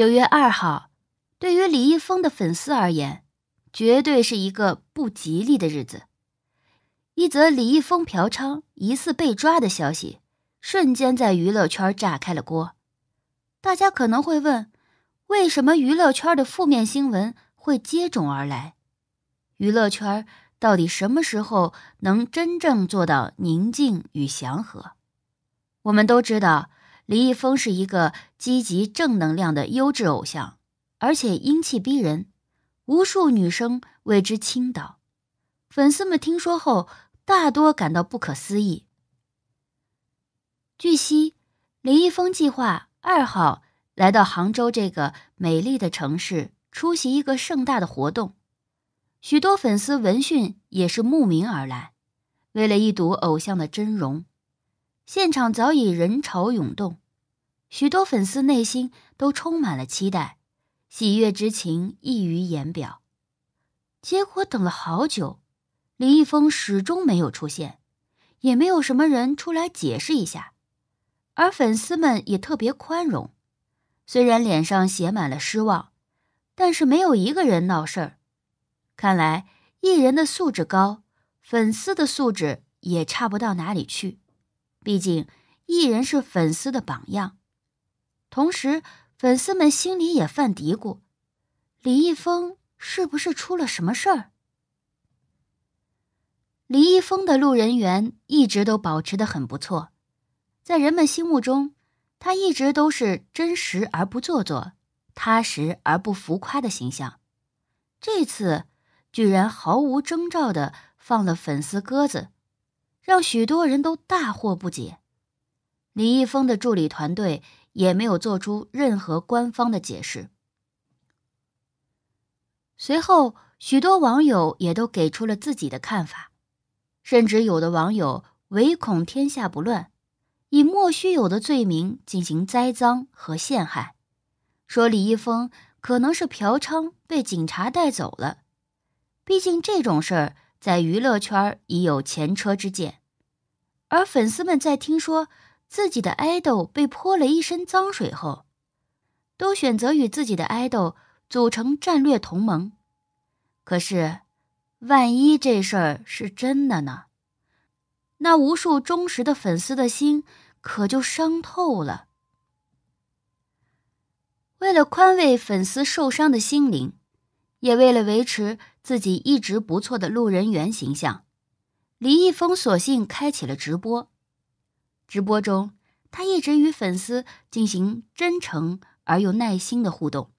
九月二号，对于李易峰的粉丝而言，绝对是一个不吉利的日子。一则李易峰嫖娼疑似被抓的消息，瞬间在娱乐圈炸开了锅。大家可能会问，为什么娱乐圈的负面新闻会接踵而来？娱乐圈到底什么时候能真正做到宁静与祥和？我们都知道。李易峰是一个积极正能量的优质偶像，而且英气逼人，无数女生为之倾倒。粉丝们听说后，大多感到不可思议。据悉，李易峰计划二号来到杭州这个美丽的城市出席一个盛大的活动，许多粉丝闻讯也是慕名而来，为了一睹偶像的真容，现场早已人潮涌动。许多粉丝内心都充满了期待，喜悦之情溢于言表。结果等了好久，李易峰始终没有出现，也没有什么人出来解释一下。而粉丝们也特别宽容，虽然脸上写满了失望，但是没有一个人闹事儿。看来艺人的素质高，粉丝的素质也差不到哪里去。毕竟艺人是粉丝的榜样。同时，粉丝们心里也犯嘀咕：李易峰是不是出了什么事儿？李易峰的路人缘一直都保持的很不错，在人们心目中，他一直都是真实而不做作、踏实而不浮夸的形象。这次居然毫无征兆的放了粉丝鸽子，让许多人都大惑不解。李易峰的助理团队。也没有做出任何官方的解释。随后，许多网友也都给出了自己的看法，甚至有的网友唯恐天下不乱，以莫须有的罪名进行栽赃和陷害，说李易峰可能是嫖娼被警察带走了。毕竟这种事儿在娱乐圈已有前车之鉴，而粉丝们在听说。自己的爱豆被泼了一身脏水后，都选择与自己的爱豆组成战略同盟。可是，万一这事儿是真的呢？那无数忠实的粉丝的心可就伤透了。为了宽慰粉丝受伤的心灵，也为了维持自己一直不错的路人缘形象，李易峰索性开启了直播。直播中，他一直与粉丝进行真诚而又耐心的互动。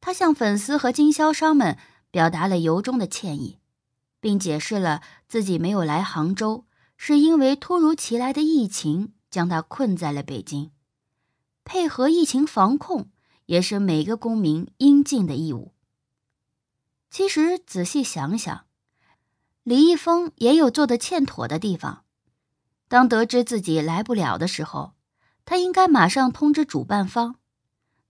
他向粉丝和经销商们表达了由衷的歉意，并解释了自己没有来杭州是因为突如其来的疫情将他困在了北京。配合疫情防控也是每个公民应尽的义务。其实仔细想想，李易峰也有做得欠妥的地方。当得知自己来不了的时候，他应该马上通知主办方，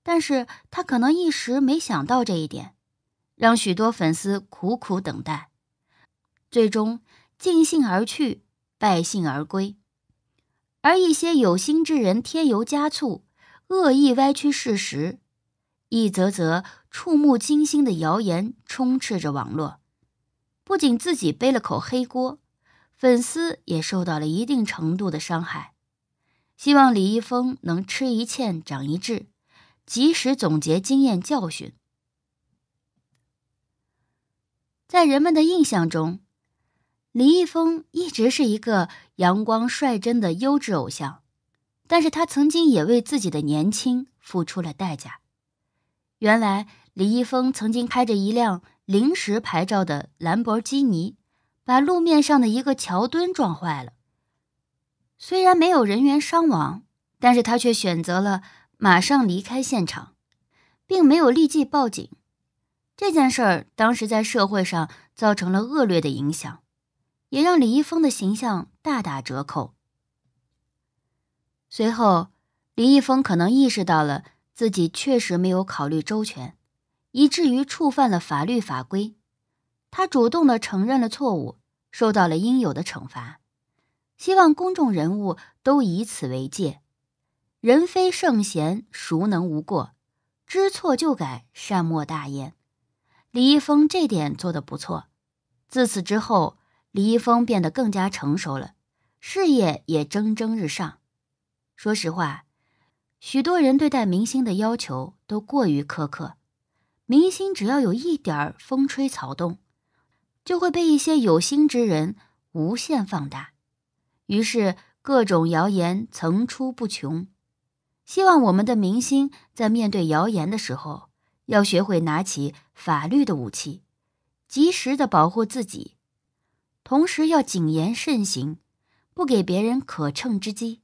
但是他可能一时没想到这一点，让许多粉丝苦苦等待，最终尽兴而去，败兴而归。而一些有心之人添油加醋，恶意歪曲事实，一则则触目惊心的谣言充斥着网络，不仅自己背了口黑锅。粉丝也受到了一定程度的伤害，希望李易峰能吃一堑长一智，及时总结经验教训。在人们的印象中，李易峰一直是一个阳光率真的优质偶像，但是他曾经也为自己的年轻付出了代价。原来，李易峰曾经开着一辆临时牌照的兰博基尼。把路面上的一个桥墩撞坏了，虽然没有人员伤亡，但是他却选择了马上离开现场，并没有立即报警。这件事儿当时在社会上造成了恶劣的影响，也让李易峰的形象大打折扣。随后，李易峰可能意识到了自己确实没有考虑周全，以至于触犯了法律法规。他主动的承认了错误，受到了应有的惩罚。希望公众人物都以此为戒。人非圣贤，孰能无过？知错就改，善莫大焉。李易峰这点做得不错。自此之后，李易峰变得更加成熟了，事业也蒸蒸日上。说实话，许多人对待明星的要求都过于苛刻。明星只要有一点儿风吹草动，就会被一些有心之人无限放大，于是各种谣言层出不穷。希望我们的明星在面对谣言的时候，要学会拿起法律的武器，及时的保护自己，同时要谨言慎行，不给别人可乘之机。